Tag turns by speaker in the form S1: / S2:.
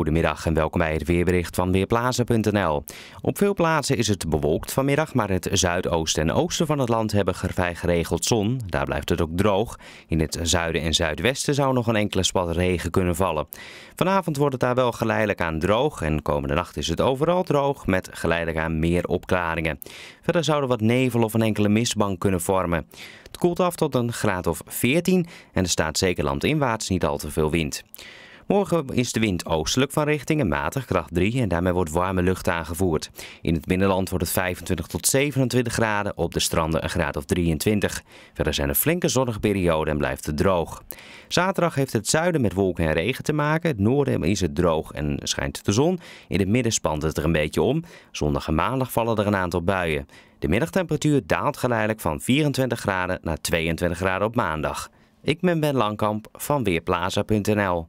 S1: Goedemiddag en welkom bij het weerbericht van Weerplaatsen.nl. Op veel plaatsen is het bewolkt vanmiddag, maar het zuidoosten en oosten van het land hebben vrij geregeld zon. Daar blijft het ook droog. In het zuiden en zuidwesten zou nog een enkele spat regen kunnen vallen. Vanavond wordt het daar wel geleidelijk aan droog en komende nacht is het overal droog met geleidelijk aan meer opklaringen. Verder zouden wat nevel of een enkele mistbank kunnen vormen. Het koelt af tot een graad of 14 en er staat zeker landinwaarts niet al te veel wind. Morgen is de wind oostelijk van richting en matig, kracht 3. En daarmee wordt warme lucht aangevoerd. In het binnenland wordt het 25 tot 27 graden, op de stranden een graad of 23. Verder zijn er flinke zonnige perioden en blijft het droog. Zaterdag heeft het zuiden met wolken en regen te maken. Het noorden is het droog en schijnt de zon. In het midden spant het er een beetje om. Zondag en maandag vallen er een aantal buien. De middagtemperatuur daalt geleidelijk van 24 graden naar 22 graden op maandag. Ik ben Ben Langkamp van Weerplaza.nl.